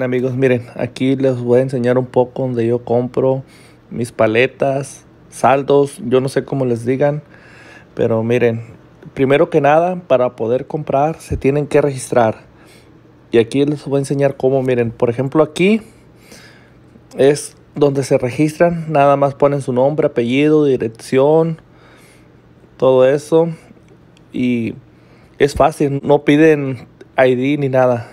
amigos, miren, aquí les voy a enseñar un poco donde yo compro mis paletas, saldos, yo no sé cómo les digan, pero miren, primero que nada, para poder comprar se tienen que registrar. Y aquí les voy a enseñar cómo, miren, por ejemplo aquí es donde se registran, nada más ponen su nombre, apellido, dirección, todo eso. Y es fácil, no piden ID ni nada.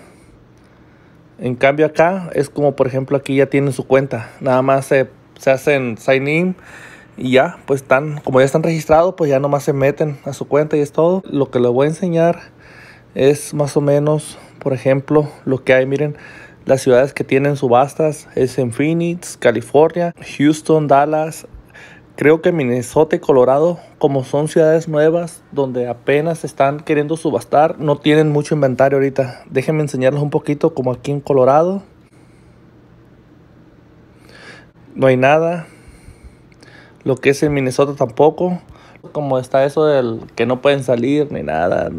En cambio acá es como por ejemplo aquí ya tienen su cuenta. Nada más se, hacen sign in y ya, pues están, como ya están registrados, pues ya nomás se meten a su cuenta y es todo. Lo que les voy a enseñar es más o menos, por ejemplo, lo que hay, miren, las ciudades que tienen subastas es en Phoenix, California, Houston, Dallas, Creo que Minnesota y Colorado, como son ciudades nuevas donde apenas están queriendo subastar, no tienen mucho inventario ahorita. Déjenme enseñarles un poquito como aquí en Colorado. No hay nada. Lo que es en Minnesota tampoco. Como está eso del que no pueden salir ni nada.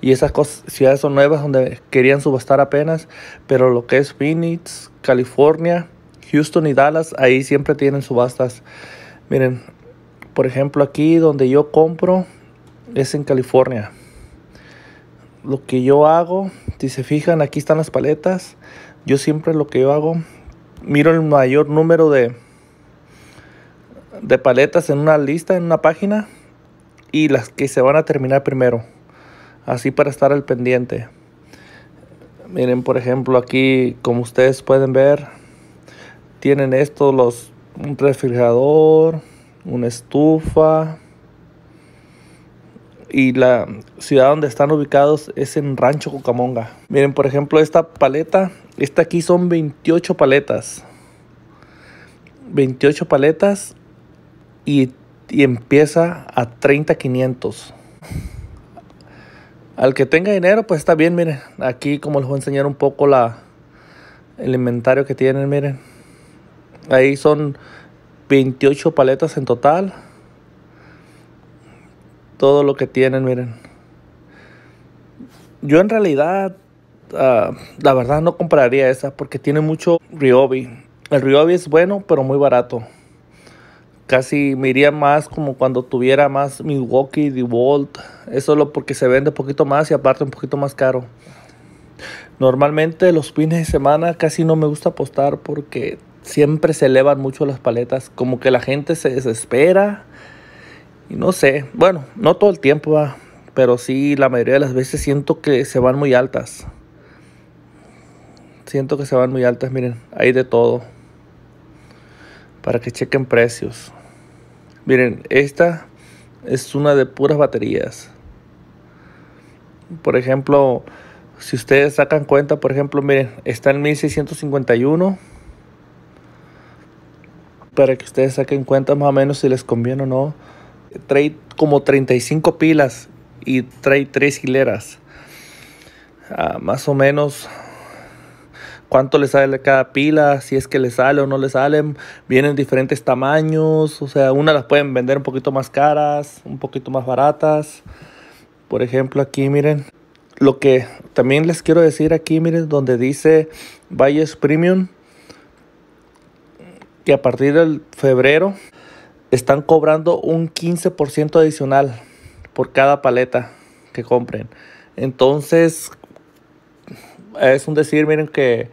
Y esas cosas, ciudades son nuevas donde querían subastar apenas. Pero lo que es Phoenix, California, Houston y Dallas, ahí siempre tienen subastas. Miren, por ejemplo, aquí donde yo compro es en California. Lo que yo hago, si se fijan, aquí están las paletas. Yo siempre lo que yo hago, miro el mayor número de, de paletas en una lista, en una página, y las que se van a terminar primero. Así para estar al pendiente. Miren, por ejemplo, aquí, como ustedes pueden ver, tienen estos los un refrigerador, una estufa. Y la ciudad donde están ubicados es en Rancho Cucamonga. Miren, por ejemplo, esta paleta, esta aquí son 28 paletas. 28 paletas y, empieza a 30,500. Al que tenga dinero, pues está bien, miren. Aquí como les voy a enseñar un poco la, el inventario que tienen, miren. Ahí son 28 paletas en total. Todo lo que tienen, miren. Yo en realidad, ah, la verdad no compraría esa porque tiene mucho Ryobi. El Ryobi es bueno, pero muy barato. Casi me iría más como cuando tuviera más Milwaukee, DeWalt. Es solo porque se vende un poquito más y aparte un poquito más caro. Normalmente los fines de semana casi no me gusta apostar porque Siempre se elevan mucho las paletas, como que la gente se desespera. Y no sé, bueno, no todo el tiempo va, pero sí la mayoría de las veces siento que se van muy altas. Siento que se van muy altas, miren, hay de todo. Para que chequen precios. Miren, esta es una de puras baterías. Por ejemplo, si ustedes sacan cuenta, por ejemplo, miren, está en 1651 para que ustedes saquen cuenta más o menos si les conviene o no. Trae como 35 pilas y trae 3 hileras. Ah, más o menos cuánto le sale cada pila, si es que le sale o no le salen. Vienen diferentes tamaños, o sea, unas las pueden vender un poquito más caras, un poquito más baratas. Por ejemplo, aquí miren, lo que también les quiero decir aquí, miren, donde dice Valles Premium, a partir del febrero están cobrando un 15% adicional por cada paleta que compren. Entonces, es un decir, miren que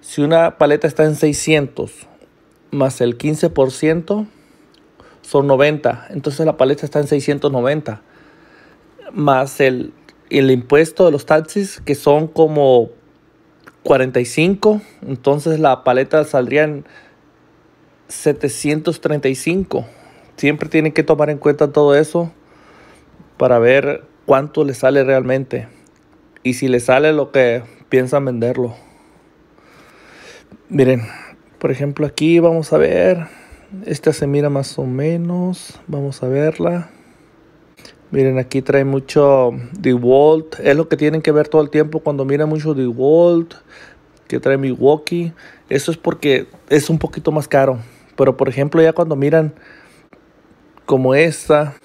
si una paleta está en 600 más el 15% son 90. Entonces la paleta está en 690 más el, el impuesto de los taxis que son como 45. Entonces la paleta saldría en 735. Siempre tienen que tomar en cuenta todo eso para ver cuánto le sale realmente y si le sale lo que piensan venderlo. Miren, por ejemplo aquí vamos a ver, esta se mira más o menos, vamos a verla. Miren, aquí trae mucho DeWalt. Es lo que tienen que ver todo el tiempo cuando mira mucho DeWalt. Que trae Milwaukee. Eso es porque es un poquito más caro. Pero por ejemplo, ya cuando miran como esta,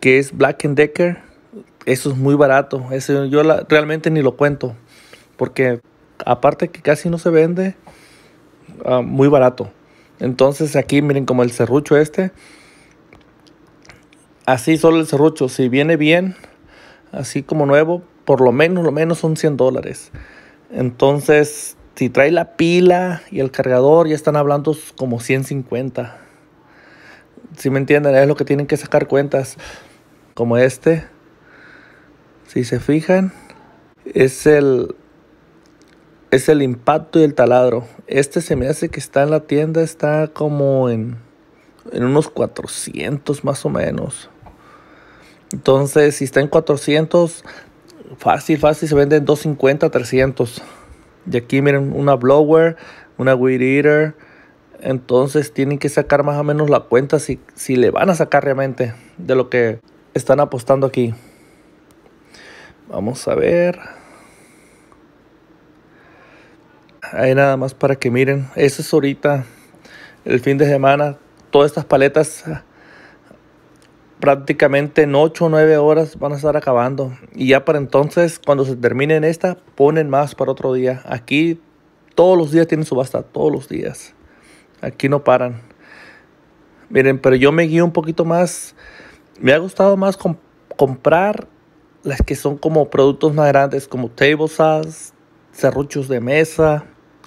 que es Black and Decker, eso es muy barato. yo realmente ni lo cuento. Porque aparte que casi no se vende, ah, muy barato. Entonces aquí miren como el serrucho este. Así solo el serrucho. Si viene bien, así como nuevo, por lo menos, lo menos son 100 dólares. Entonces si trae la pila y el cargador, ya están hablando como 150. Si me entienden, es lo que tienen que sacar cuentas. Como este. Si se fijan, es el es el impacto y el taladro. Este se me hace que está en la tienda, está como en, en unos 400 más o menos. Entonces, si está en 400, fácil, fácil, se vende en 250, 300. Y aquí miren, una blower, una weed eater. Entonces tienen que sacar más o menos la cuenta si, si le van a sacar realmente de lo que están apostando aquí. Vamos a ver. Ahí nada más para que miren. Eso es ahorita el fin de semana. Todas estas paletas prácticamente en 8 o 9 horas van a estar acabando. Y ya para entonces, cuando se terminen esta, ponen más para otro día. Aquí todos los días tienen subasta, todos los días. Aquí no paran. Miren, pero yo me guío un poquito más. Me ha gustado más comprar las que son como productos más grandes, como table saws, serruchos de mesa,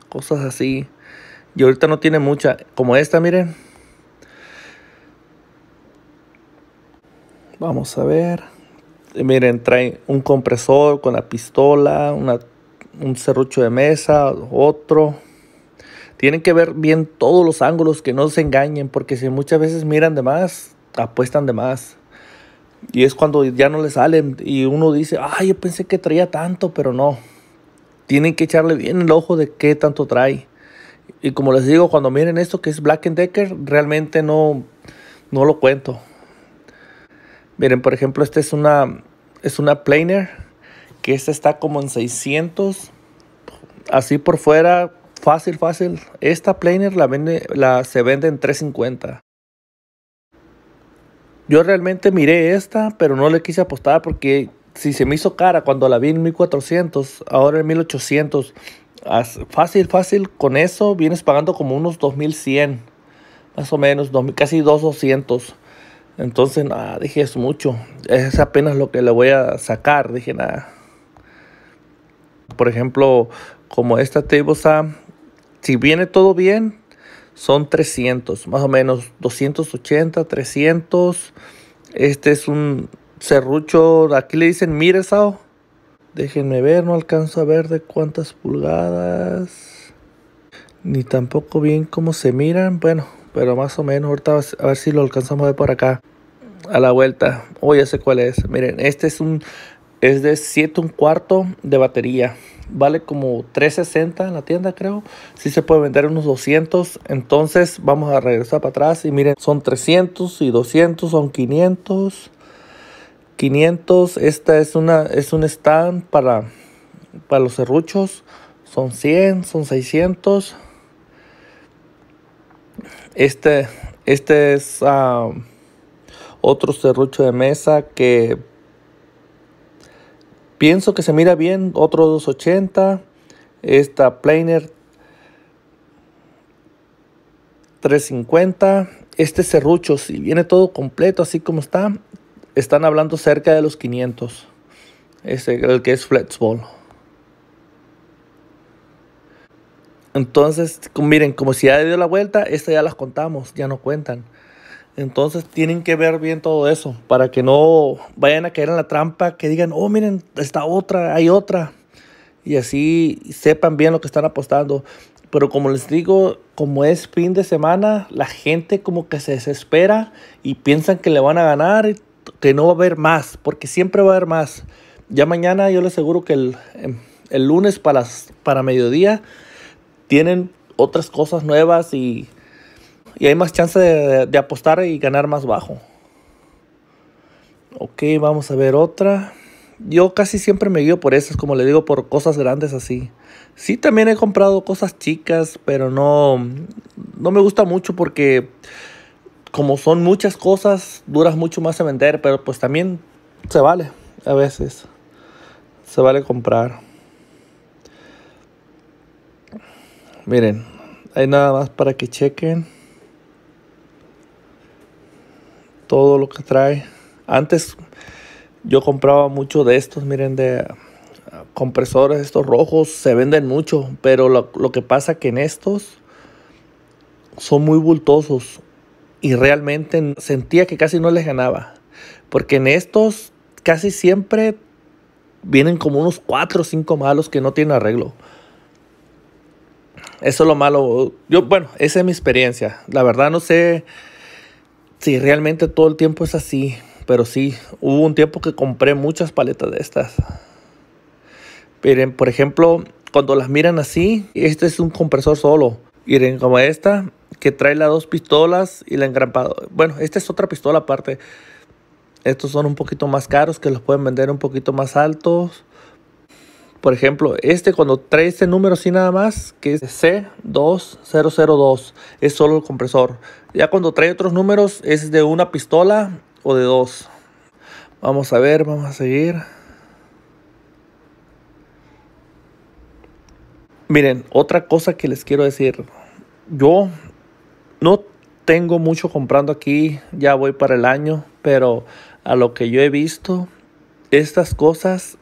cosas así. Y ahorita no tiene mucha. Como esta, miren. Vamos a ver. Miren, trae un compresor con la pistola, un serrucho de mesa, otro. Tienen que ver bien todos los ángulos, que no se engañen, porque si muchas veces miran de más, apuestan de más. Y es cuando ya no le salen y uno dice, ah, yo pensé que traía tanto, pero no. Tienen que echarle bien el ojo de qué tanto trae. Y como les digo, cuando miren esto que es Black Decker, realmente no, no lo cuento. Miren, por ejemplo, esta es una, es una planer, que esta está como en 600, así por fuera, fácil, fácil. Esta planer la la, se vende en 350. Yo realmente miré esta, pero no le quise apostar porque si se me hizo cara cuando la vi en 1400, ahora en 1800, fácil, fácil, con eso vienes pagando como unos 2100, más o menos, casi 2200. Entonces, nada, ah, dije, es mucho. Es apenas lo que le voy a sacar, dije, nada. Por ejemplo, como esta teboza si viene todo bien, son 300, más o menos 280, 300. Este es un serrucho, aquí le dicen eso. Déjenme ver, no alcanzo a ver de cuántas pulgadas. Ni tampoco bien cómo se miran. Bueno, pero más o menos, ahorita a ver si lo alcanzamos a ver por acá. A la vuelta. Oh, ya sé cuál es. Miren, este es un. Es de 7 un cuarto de batería. Vale como 360 en la tienda, creo. Sí se puede vender unos 200. Entonces vamos a regresar para atrás. Y miren, son 300 y 200, son 500. 500. Esta es una es un stand para, para los serruchos. Son 100, son 600. Este, este es ah, otro serrucho de mesa que pienso que se mira bien. Otro 280. Esta planer 350. Este serrucho, si viene todo completo, así como está, están hablando cerca de los 500. Este, el que es flexible. Entonces, miren, como si ya dio la vuelta, esto ya las contamos, ya no cuentan. Entonces tienen que ver bien todo eso para que no vayan a caer en la trampa, que digan, oh, miren, está otra, hay otra. Y así sepan bien lo que están apostando. Pero como les digo, como es fin de semana, la gente como que se desespera y piensan que le van a ganar, que no va a haber más, porque siempre va a haber más. Ya mañana yo les aseguro que el, em, lunes para, para mediodía tienen otras cosas nuevas y, hay más chance de, apostar y ganar más bajo. Ok, vamos a ver otra. Yo casi siempre me guío por esas, como le digo, por cosas grandes así. Sí, también he comprado cosas chicas, pero no, no me gusta mucho porque como son muchas cosas, duras mucho más en vender, pero pues también se vale a veces. Se vale comprar. Miren, hay nada más para que chequen. Todo lo que trae. Antes yo compraba mucho de estos, miren, de ah, compresores, estos rojos, se venden mucho, pero lo, que pasa que en estos son muy bultosos y realmente sentía que casi no les ganaba, porque en estos casi siempre vienen como unos 4 o 5 malos que no tienen arreglo. Eso es lo malo. Yo, bueno, esa es mi experiencia. La verdad no sé si realmente todo el tiempo es así, pero sí, hubo un tiempo que compré muchas paletas de estas. Miren, por ejemplo, cuando las miran así, este es un compresor solo. Miren, como esta, que trae las dos pistolas y la engrampado Bueno, esta es otra pistola aparte. Estos son un poquito más caros, que los pueden vender un poquito más altos. Por ejemplo, este cuando trae este número así nada más, que es C2002, es solo el compresor. Ya cuando trae otros números es de una pistola o de dos. Vamos a ver, vamos a seguir. Miren, otra cosa que les quiero decir. Yo no tengo mucho comprando aquí, ya voy para el año, pero a lo que yo he visto, estas cosas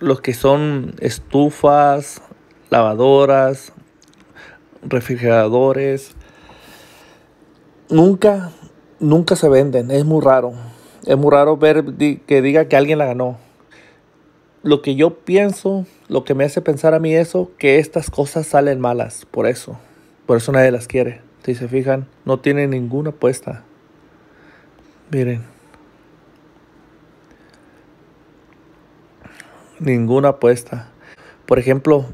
los que son estufas, lavadoras, refrigeradores, nunca, nunca se venden. Es muy raro. Es muy raro ver que diga que alguien la ganó. Lo que yo pienso, lo que me hace pensar a mí eso, que estas cosas salen malas. Por eso. Por eso nadie las quiere. Si se fijan, no tiene ninguna apuesta. Miren. ninguna apuesta. Por ejemplo,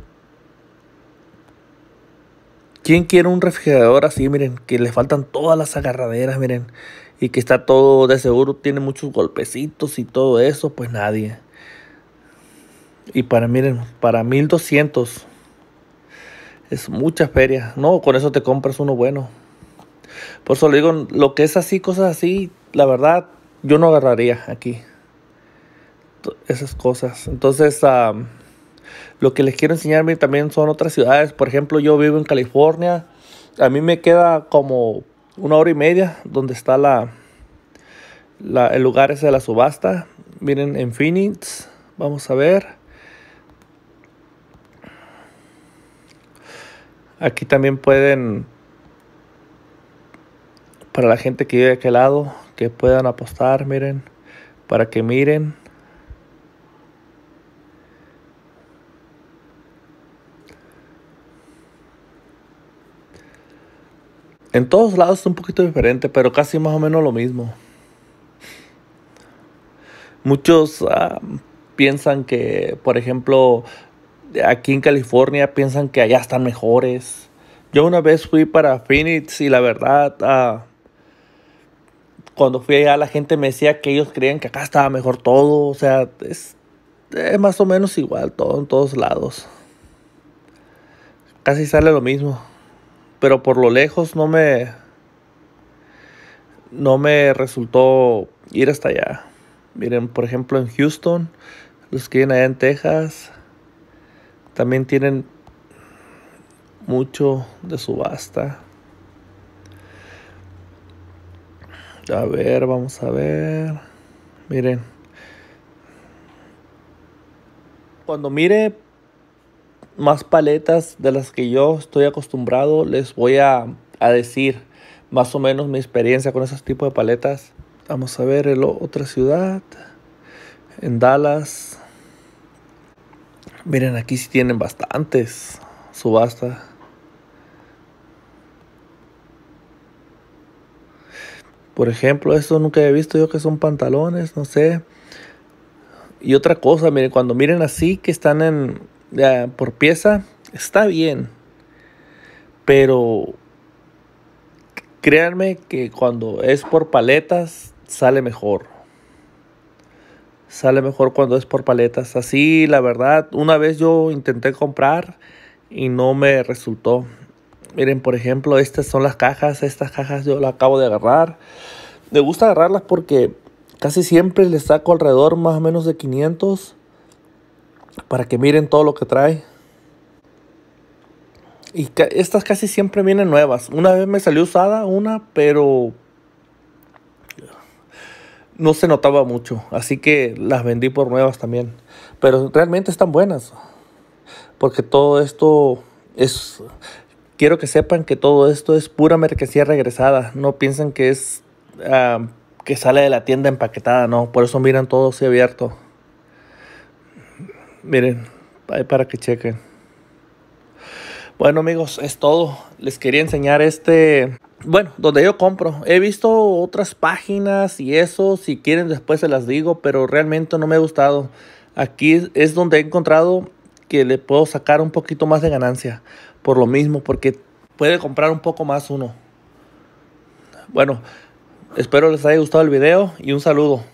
¿quién quiere un refrigerador así? Miren, que le faltan todas las agarraderas, miren, y que está todo de seguro, tiene muchos golpecitos y todo eso, pues nadie. Y para, miren, para 1200 es mucha feria. No, con eso te compras uno bueno. Por eso le digo, lo que es así, cosas así, la verdad, yo no agarraría aquí esas cosas. Entonces, lo que les quiero enseñar también son otras ciudades. Por ejemplo, yo vivo en California. A mí me queda como una hora y media donde está la, la el lugar ese de la subasta. Miren, en Phoenix. Vamos a ver. Aquí también pueden, para la gente que vive de aquel lado, que puedan apostar, miren, para que miren. En todos lados es un poquito diferente, pero casi más o menos lo mismo. Muchos ah, piensan que, por ejemplo, aquí en California piensan que allá están mejores. Yo una vez fui para Phoenix y la verdad, ah, cuando fui allá la gente me decía que ellos creían que acá estaba mejor todo. O sea, es más o menos igual todo en todos lados. Casi sale lo mismo pero por lo lejos no me no me resultó ir hasta allá. Miren, por ejemplo, en Houston, los que vienen allá en Texas también tienen mucho de subasta. A ver, vamos a ver. Miren. Cuando mire más paletas de las que yo estoy acostumbrado. Les voy a, decir más o menos mi experiencia con esos tipos de paletas. Vamos a ver la otra ciudad. En Dallas. Miren, aquí si tienen bastantes subasta. Por ejemplo, esto nunca he visto yo que son pantalones, no sé. Y otra cosa, miren, cuando miren así que están en, por pieza, está bien. Pero créanme que cuando es por paletas, sale mejor. Sale mejor cuando es por paletas. Así, la verdad, una vez yo intenté comprar y no me resultó. Miren, por ejemplo, estas son las cajas. Estas cajas yo las acabo de agarrar. Me gusta agarrarlas porque casi siempre les saco alrededor más o menos de 500 para que miren todo lo que trae. Y estas casi siempre vienen nuevas. Una vez me salió usada una, pero no se notaba mucho. Así que las vendí por nuevas también. Pero realmente están buenas. Porque todo esto es... Quiero que sepan que todo esto es pura mercancía regresada. No piensen que es... Ah, que sale de la tienda empaquetada, no. Por eso miran todo así abierto. Miren, para que chequen. Bueno amigos, es todo. Les quería enseñar este, bueno, donde yo compro. He visto otras páginas y eso, si quieren después se las digo, pero realmente no me ha gustado. Aquí es donde he encontrado que le puedo sacar un poquito más de ganancia. Por lo mismo, porque puede comprar un poco más uno. Bueno, espero les haya gustado el video y un saludo.